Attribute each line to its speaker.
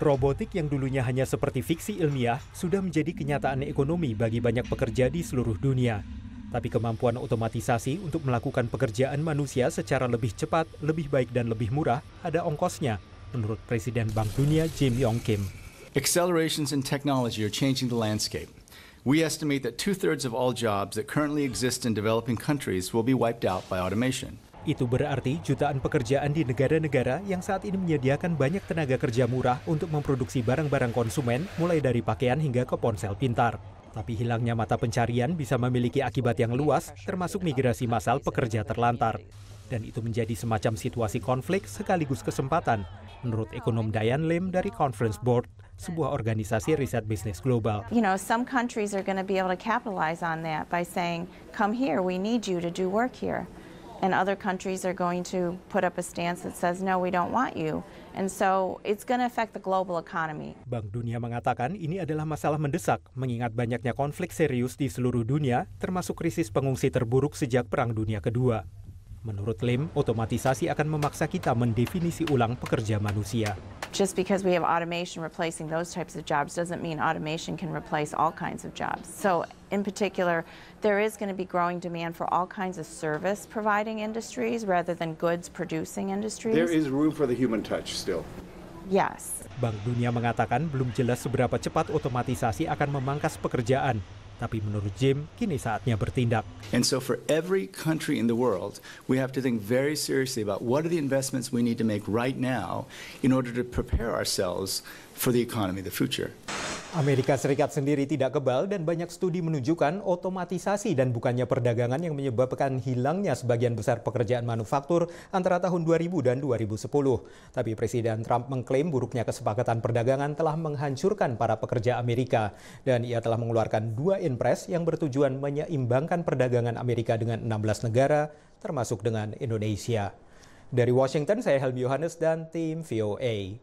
Speaker 1: Robotik yang dulunya hanya seperti fiksi ilmiah sudah menjadi kenyataan ekonomi bagi banyak pekerja di seluruh dunia. Tapi kemampuan otomatisasi untuk melakukan pekerjaan manusia secara lebih cepat, lebih baik dan lebih murah ada ongkosnya, menurut Presiden Bank Dunia Jim Yong Kim. Accelerations in technology are changing the landscape. We
Speaker 2: estimate that two-thirds of all jobs that currently exist in developing countries will be wiped out by automation.
Speaker 1: Itu berarti jutaan pekerjaan di negara-negara yang saat ini menyediakan banyak tenaga kerja murah untuk memproduksi barang-barang konsumen, mulai dari pakaian hingga ke ponsel pintar. Tapi hilangnya mata pencarian bisa memiliki akibat yang luas, termasuk migrasi massal pekerja terlantar. Dan itu menjadi semacam situasi konflik sekaligus kesempatan, menurut ekonom Dayan Lim dari Conference Board, sebuah organisasi riset bisnis global.
Speaker 3: You know, some countries are going to be able to capitalize on that by saying, come here, we need you to do work here and other countries are going to put up a stance that says no we don't want you and so it's going to affect the global economy.
Speaker 1: Bank Dunia mengatakan ini adalah masalah mendesak mengingat banyaknya konflik serius di seluruh dunia termasuk krisis pengungsi terburuk sejak Perang Dunia Kedua. Menurut Lim, otomatisasi akan memaksa kita mendefinisi ulang pekerja manusia.
Speaker 3: Just because we have automation replacing those types of jobs doesn't mean automation can replace all kinds of jobs. So in particular, there is going to be growing demand for all kinds of service providing industries rather than goods producing industries. There is
Speaker 2: room for the human touch still.
Speaker 3: Yes.
Speaker 1: Bank Dunia mengatakan belum jelas seberapa cepat otomatisasi akan memangkas pekerjaan, tapi menurut Jim, kini saatnya bertindak.
Speaker 2: And so for every country in the world, we have to think very seriously about what are the investments we need to make right now in order to prepare ourselves for the economy the future.
Speaker 1: Amerika Serikat sendiri tidak kebal dan banyak studi menunjukkan otomatisasi dan bukannya perdagangan yang menyebabkan hilangnya sebagian besar pekerjaan manufaktur antara tahun 2000 dan 2010. Tapi Presiden Trump mengklaim buruknya kesepakatan perdagangan telah menghancurkan para pekerja Amerika dan ia telah mengeluarkan dua impres yang bertujuan menyeimbangkan perdagangan Amerika dengan 16 negara termasuk dengan Indonesia. Dari Washington, saya Helmi Yohanes dan tim VOA.